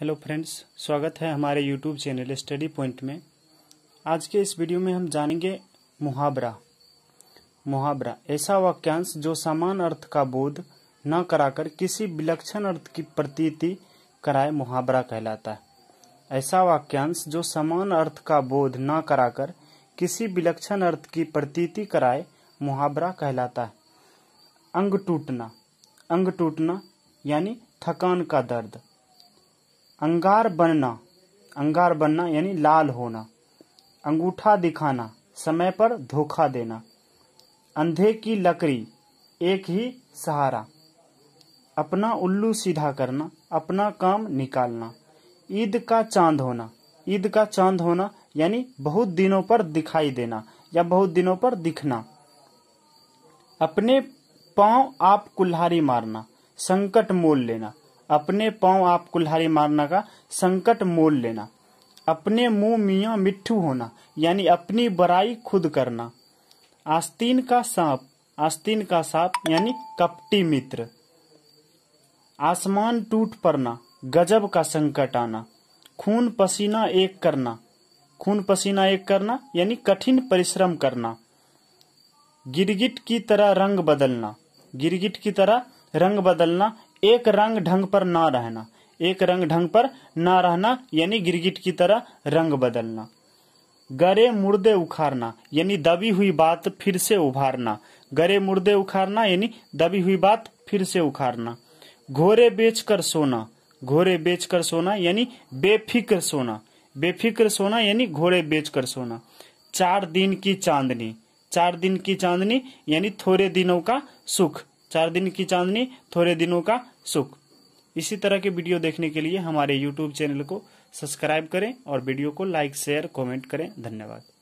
hello friends स्वागत है हमारे यूट्यूब चैनल स्टडी पॉइंट में आज के इस वीडियो में हम जानेंगे मुहावरा मुहावरा ऐसा वाक्यांश जो समान अर्थ का बोध न कराकर किसी विलक्षण अर्थ की प्रतीति कराए मुहावरा कहलाता है ऐसा वाक्यांश जो समान अर्थ का बोध न कराकर किसी विलक्षण अर्थ की प्रतीति कराए मुहावरा कहलाता है अंग टूटना अंग टूटना यानी थकान का दर्द अंगार बनना अंगार बनना यानी लाल होना अंगूठा दिखाना समय पर धोखा देना अंधे की लकड़ी एक ही सहारा अपना उल्लू सीधा करना अपना काम निकालना ईद का चांद होना ईद का चांद होना यानी बहुत दिनों पर दिखाई देना या बहुत दिनों पर दिखना अपने पांव आप कुल्हारी मारना संकट मोल लेना अपने पांव आप कुल्हारी मारना का संकट मोल लेना अपने मुंह मिया मिट्ठू होना यानी अपनी बराई खुद करना आस्तीन का सांप आस्तीन का सांप यानी कपटी मित्र आसमान टूट पड़ना गजब का संकट आना खून पसीना एक करना खून पसीना एक करना यानी कठिन परिश्रम करना गिरगिट की तरह रंग बदलना गिरगिट की तरह रंग बदलना एक रंग ढंग पर ना रहना एक रंग ढंग पर ना रहना यानी गिरगिट की तरह रंग बदलना गरे मुर्दे उखारना यानी दबी हुई बात फिर से उभारना गरे मुर्दे उखाड़ना यानी दबी हुई बात फिर से उखाड़ना घोरे बेचकर सोना घोरे बेचकर सोना यानी बेफिक्र सोना बेफिक्र सोना यानी घोड़े बेचकर सोना चार दिन की चांदनी चार दिन की चांदनी यानी थोड़े दिनों का सुख चार दिन की चांदनी थोड़े दिनों का सुख इसी तरह के वीडियो देखने के लिए हमारे यूट्यूब चैनल को सब्सक्राइब करें और वीडियो को लाइक शेयर कमेंट करें धन्यवाद